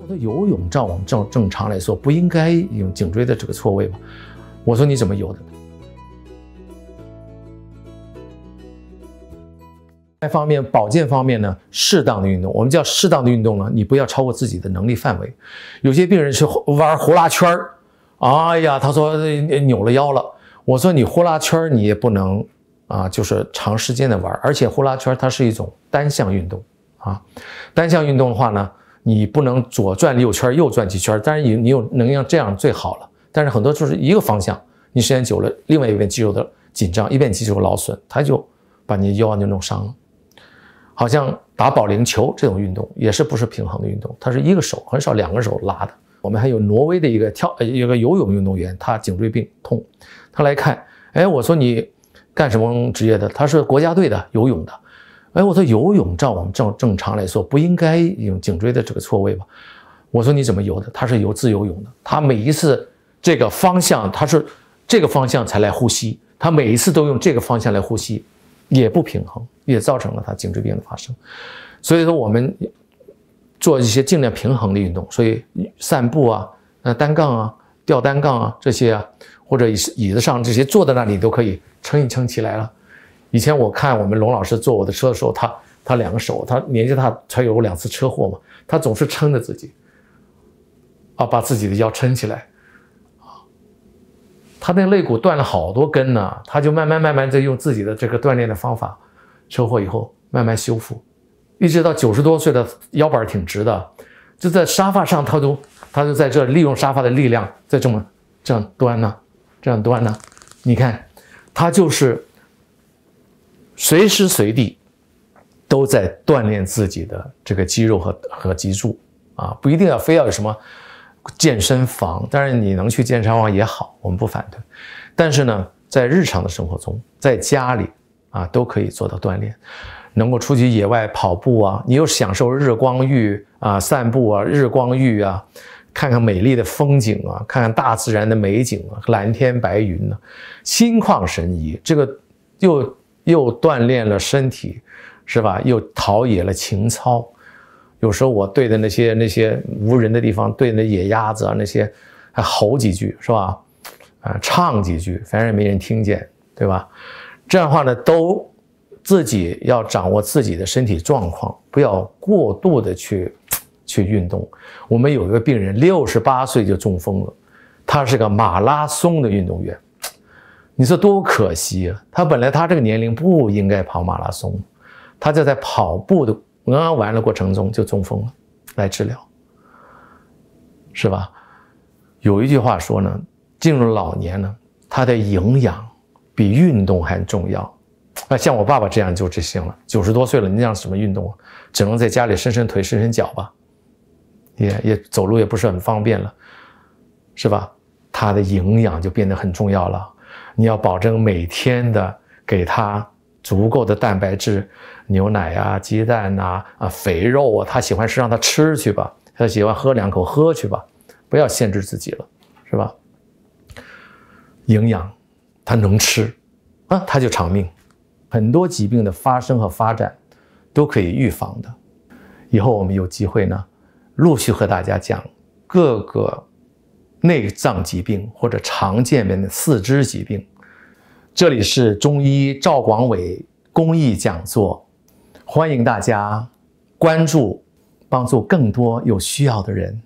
我说游泳，照我们正正常来说，不应该有颈椎的这个错位吧？我说你怎么游的？另方面，保健方面呢，适当的运动，我们叫适当的运动呢，你不要超过自己的能力范围。有些病人是玩呼啦圈儿，哎呀，他说扭了腰了。我说你呼啦圈你也不能啊，就是长时间的玩，而且呼啦圈它是一种单向运动啊，单向运动的话呢。你不能左转六圈，右转几圈，当然你你有能量这样最好了。但是很多就是一个方向，你时间久了，另外一边肌肉的紧张，一边肌肉劳损，他就把你腰就弄伤了。好像打保龄球这种运动也是不是平衡的运动，它是一个手，很少两个手拉的。我们还有挪威的一个跳呃一个游泳运动员，他颈椎病痛，他来看，哎，我说你干什么职业的？他是国家队的游泳的。哎，我说游泳，照我们正正常来说，不应该有颈椎的这个错位吧？我说你怎么游的？他是游自由泳的，他每一次这个方向，他是这个方向才来呼吸，他每一次都用这个方向来呼吸，也不平衡，也造成了他颈椎病的发生。所以说，我们做一些尽量平衡的运动，所以散步啊、那单杠啊、吊单杠啊这些啊，或者椅子上这些坐在那里都可以撑一撑起来了。以前我看我们龙老师坐我的车的时候，他他两个手，他年纪大，他有过两次车祸嘛，他总是撑着自己，啊，把自己的腰撑起来，啊，他那肋骨断了好多根呢，他就慢慢慢慢在用自己的这个锻炼的方法，车祸以后慢慢修复，一直到九十多岁的腰板挺直的，就在沙发上，他就他就在这利用沙发的力量在这么这样端呢，这样端呢，你看他就是。随时随地，都在锻炼自己的这个肌肉和和脊柱啊，不一定要非要有什么健身房，当然你能去健身房也好，我们不反对。但是呢，在日常的生活中，在家里啊，都可以做到锻炼。能够出去野外跑步啊，你又享受日光浴啊，散步啊，日光浴啊，看看美丽的风景啊，看看大自然的美景啊，蓝天白云呢，心旷神怡。这个又。又锻炼了身体，是吧？又陶冶了情操。有时候我对着那些那些无人的地方，对着野鸭子啊那些，还吼几句，是吧？啊，唱几句，反正也没人听见，对吧？这样的话呢，都自己要掌握自己的身体状况，不要过度的去去运动。我们有一个病人，六十八岁就中风了，他是个马拉松的运动员。你说多可惜啊！他本来他这个年龄不应该跑马拉松，他就在跑步的啊完了过程中就中风了，来治疗，是吧？有一句话说呢，进入老年呢，他的营养比运动还重要。啊，像我爸爸这样就执行了，九十多岁了，你让什么运动啊？只能在家里伸伸腿、伸伸脚吧，也也走路也不是很方便了，是吧？他的营养就变得很重要了。你要保证每天的给他足够的蛋白质，牛奶啊、鸡蛋啊、啊肥肉啊，他喜欢吃让他吃去吧，他喜欢喝两口喝去吧，不要限制自己了，是吧？营养他能吃啊，他就长命。很多疾病的发生和发展都可以预防的。以后我们有机会呢，陆续和大家讲各个。内脏疾病或者常见的四肢疾病，这里是中医赵广伟公益讲座，欢迎大家关注，帮助更多有需要的人。